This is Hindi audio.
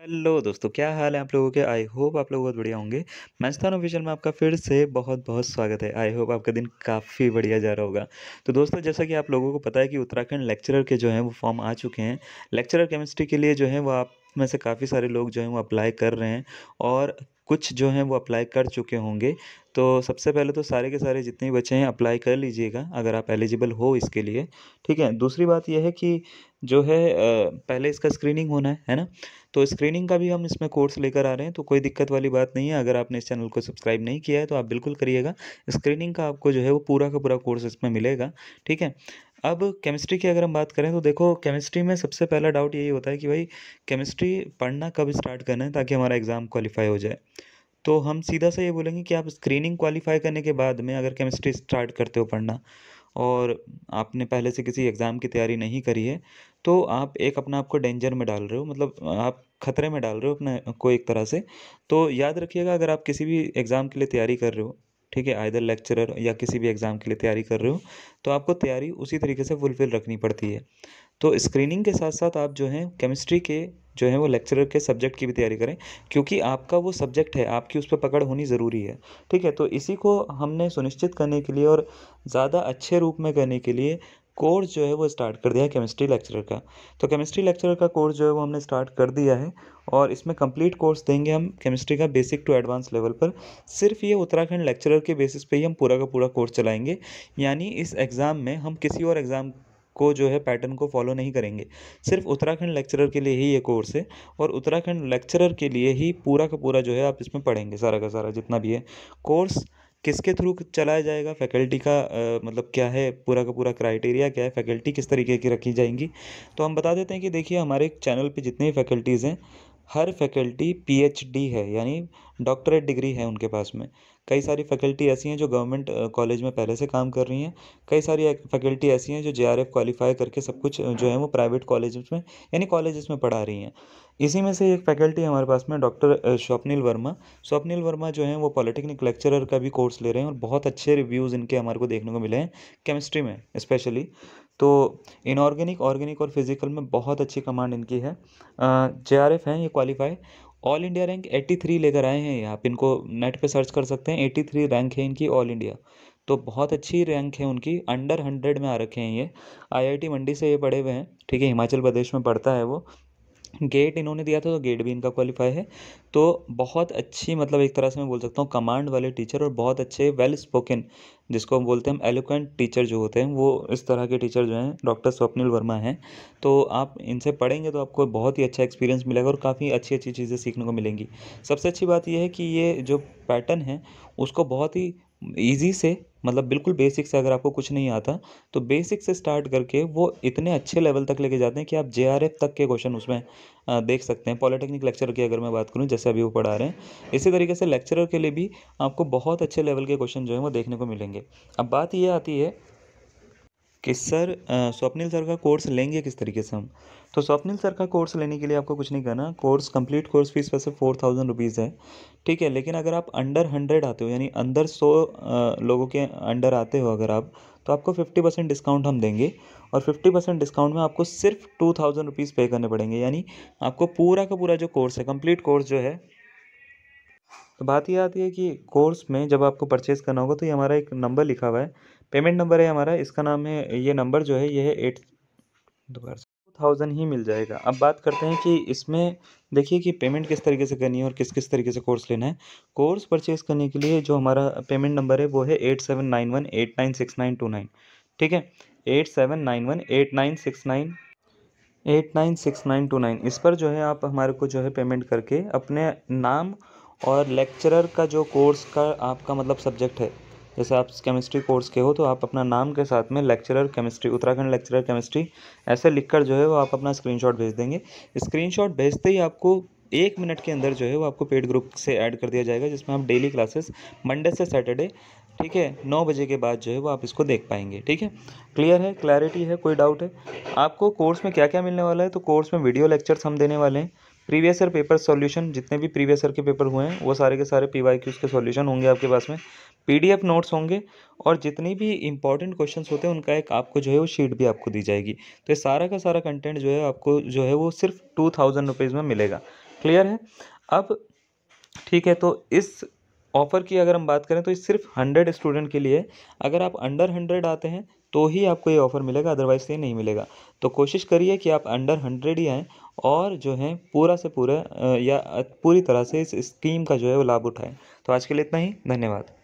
हेलो दोस्तों क्या हाल है आप लोगों के आई होप आप लोग बहुत बढ़िया होंगे स्थान ऑफिशियल में आपका फिर से बहुत बहुत स्वागत है आई होप आपका दिन काफ़ी बढ़िया जा रहा होगा तो दोस्तों जैसा कि आप लोगों को पता है कि उत्तराखंड लेक्चरर के जो हैं वो फॉर्म आ चुके हैं लेक्चरर केमिस्ट्री के लिए जो है वो आप में से काफ़ी सारे लोग जो हैं वो अप्लाई कर रहे हैं और कुछ जो हैं वो अप्लाई कर चुके होंगे तो सबसे पहले तो सारे के सारे जितने भी बच्चे हैं अप्लाई कर लीजिएगा अगर आप एलिजिबल हो इसके लिए ठीक है दूसरी बात यह है कि जो है पहले इसका स्क्रीनिंग होना है है ना तो स्क्रीनिंग का भी हम इसमें कोर्स लेकर आ रहे हैं तो कोई दिक्कत वाली बात नहीं है अगर आपने इस चैनल को सब्सक्राइब नहीं किया है तो आप बिल्कुल करिएगा स्क्रीनिंग का आपको जो है वो पूरा का पूरा कोर्स इसमें मिलेगा ठीक है अब केमिस्ट्री की अगर हम बात करें तो देखो केमिस्ट्री में सबसे पहला डाउट यही होता है कि भाई केमिस्ट्री पढ़ना कब स्टार्ट करना है ताकि हमारा एग्ज़ाम क्वालिफाई हो जाए तो हम सीधा सा ये बोलेंगे कि आप स्क्रीनिंग क्वालिफाई करने के बाद में अगर केमिस्ट्री स्टार्ट करते हो पढ़ना और आपने पहले से किसी एग्ज़ाम की तैयारी नहीं करी है तो आप एक अपना आपको डेंजर में डाल रहे हो मतलब आप खतरे में डाल रहे हो अपने को एक तरह से तो याद रखिएगा अगर आप किसी भी एग्ज़ाम के लिए तैयारी कर रहे हो ठीक है आइदर लेक्चरर या किसी भी एग्ज़ाम के लिए तैयारी कर रहे हो तो आपको तैयारी उसी तरीके से फुलफिल रखनी पड़ती है तो स्क्रीनिंग के साथ साथ आप जो हैं केमिस्ट्री के जो है वो लेक्चरर के सब्जेक्ट की भी तैयारी करें क्योंकि आपका वो सब्जेक्ट है आपकी उस पर पकड़ होनी ज़रूरी है ठीक है तो इसी को हमने सुनिश्चित करने के लिए और ज़्यादा अच्छे रूप में करने के लिए कोर्स जो है वो स्टार्ट कर दिया है केमिस्ट्री लेक्चरर का तो केमिस्ट्री लेक्चरर का कोर्स जो है वो हमने स्टार्ट कर दिया है और इसमें कंप्लीट कोर्स देंगे हम केमिस्ट्री का बेसिक टू एडवांस लेवल पर सिर्फ ये उत्तराखंड लेक्चरर के बेसिस पे ही हम पूरा का पूरा कोर्स चलाएंगे यानी इस एग्ज़ाम में हम किसी और एग्ज़ाम को जो है पैटर्न को फॉलो नहीं करेंगे सिर्फ उत्तराखंड लेक्चरर के लिए ही ये कोर्स है और उत्तराखंड लेक्चरर के लिए ही पूरा का पूरा जो है आप इसमें पढ़ेंगे सारा का सारा जितना भी है कोर्स किसके थ्रू चलाया जाएगा फैकल्टी का मतलब क्या है पूरा का पूरा क्राइटेरिया क्या है फैकल्टी किस तरीके की रखी जाएंगी तो हम बता देते हैं कि देखिए हमारे चैनल पे जितने भी फैकल्टीज़ हैं हर फैकल्टी पीएचडी है यानी डॉक्टरेट डिग्री है उनके पास में कई सारी फैकल्टी ऐसी हैं जो गवर्नमेंट कॉलेज में पहले से काम कर रही हैं कई सारी फैकल्टी ऐसी हैं जो जे आर एफ क्वालिफाई करके सब कुछ जो है वो प्राइवेट कॉलेज में यानी कॉलेज में पढ़ा रही हैं इसी में से एक फैकल्टी हमारे पास में डॉक्टर स्वप्निल वर्मा स्वप्निल वर्मा जो है वो पॉलिटेक्निक लेक्चरर का भी कोर्स ले रहे हैं और बहुत अच्छे रिव्यूज़ इनके हमारे को देखने को मिले हैं केमिस्ट्री में स्पेशली तो इनऑर्गेनिक ऑर्गेनिक और फिज़िकल में बहुत अच्छी कमांड इनकी है जे आर एफ़ हैं ये क्वालिफाई ऑल इंडिया रैंक 83 लेकर आए हैं ये आप इनको नेट पे सर्च कर सकते हैं 83 रैंक है इनकी ऑल इंडिया तो बहुत अच्छी रैंक है उनकी अंडर हंड्रेड में आ रखे हैं ये आईआईटी मंडी से ये पढ़े हुए हैं ठीक है हिमाचल प्रदेश में पढ़ता है वो गेट इन्होंने दिया था तो गेट भी इनका क्वालिफाई है तो बहुत अच्छी मतलब एक तरह से मैं बोल सकता हूँ कमांड वाले टीचर और बहुत अच्छे वेल स्पोकन जिसको हम बोलते हैं एलोकेंट टीचर जो होते हैं वो इस तरह के टीचर जो हैं डॉक्टर स्वप्निल वर्मा हैं तो आप इनसे पढ़ेंगे तो आपको बहुत ही अच्छा एक्सपीरियंस मिलेगा और काफ़ी अच्छी अच्छी चीज़ें सीखने को मिलेंगी सबसे अच्छी बात यह है कि ये जो पैटर्न है उसको बहुत ही ईजी से मतलब बिल्कुल बेसिक से अगर आपको कुछ नहीं आता तो बेसिक से स्टार्ट करके वो इतने अच्छे लेवल तक लेके जाते हैं कि आप जे तक के क्वेश्चन उसमें देख सकते हैं पॉलिटेक्निक लेक्चर की अगर मैं बात करूँ जैसे अभी वो पढ़ा रहे हैं इसी तरीके से लेक्चरर के लिए भी आपको बहुत अच्छे लेवल के क्वेश्चन जो है वो देखने को मिलेंगे अब बात ये आती है कि सर स्वप्निल सर का कोर्स लेंगे किस तरीके से हम तो स्वप्निल सर का कोर्स लेने के लिए आपको कुछ नहीं करना कोर्स कंप्लीट कोर्स फीस वैसे फोर थाउजेंड रुपीज़ है ठीक है लेकिन अगर आप अंडर हंड्रेड आते हो यानी अंदर सौ लोगों के अंडर आते हो अगर आप तो आपको फिफ्टी परसेंट डिस्काउंट हम देंगे और फिफ्टी परसेंट डिस्काउंट में आपको सिर्फ टू थाउजेंड रुपीज़ पे करने पड़ेंगे यानी आपको पूरा का पूरा जो कोर्स है कंप्लीट कोर्स जो है तो बात यह आती है कि कोर्स में जब आपको परचेज़ करना होगा तो ये हमारा एक नंबर लिखा हुआ है पेमेंट नंबर है हमारा इसका नाम है ये नंबर जो है ये है एट दोबारा टू थाउजेंड ही मिल जाएगा अब बात करते हैं कि इसमें देखिए कि पेमेंट किस तरीके से करनी है और किस किस तरीके से कोर्स लेना है कोर्स परचेज़ करने के लिए जो हमारा पेमेंट नंबर है वो है eight seven nine one eight nine six nine two nine ठीक है eight seven nine one eight nine six nine eight nine six nine two nine इस पर जो है आप हमारे को जो है पेमेंट करके अपने नाम और लेक्चरर का जो कोर्स का आपका मतलब सब्जेक्ट है जैसे आप केमिस्ट्री कोर्स के हो तो आप अपना नाम के साथ में lecturer chemistry Uttarakhand lecturer chemistry ऐसे लिखकर जो है वो आप अपना स्क्रीनशॉट भेज देंगे स्क्रीनशॉट भेजते ही आपको एक मिनट के अंदर जो है वो आपको पेड ग्रुप से ऐड कर दिया जाएगा जिसमें आप डेली क्लासेस मंडे से सैटरडे ठीक है नौ बजे के बाद जो है वो आप इसको देख पाएंगे ठीक है क्लियर है क्लैरिटी है कोई डाउट है आपको कोर्स में क्या क्या मिलने वाला है तो कोर्स में वीडियो लेक्चर्स हम देने वाले हैं प्रीवियस ईयर पेपर सॉल्यूशन जितने भी प्रीवियस ईयर के पेपर हुए हैं वो सारे के सारे पी वाई क्यूज़ के सॉल्यूशन होंगे आपके पास में पीडीएफ नोट्स होंगे और जितनी भी इंपॉर्टेंट क्वेश्चंस होते हैं उनका एक आपको जो है वो शीट भी आपको दी जाएगी तो ये सारा का सारा कंटेंट जो है आपको जो है वो सिर्फ टू थाउजेंड रुपीज़ में मिलेगा क्लियर है अब ठीक है तो इस ऑफ़र की अगर हम बात करें तो ये सिर्फ हंड्रेड स्टूडेंट के लिए अगर आप अंडर हंड्रेड आते हैं तो ही आपको ये ऑफ़र मिलेगा अदरवाइज़ ये नहीं मिलेगा तो कोशिश करिए कि आप अंडर हंड्रेड ही आएँ और जो है पूरा से पूरा या पूरी तरह से इस स्कीम का जो है वो लाभ उठाएँ तो आज के लिए इतना ही धन्यवाद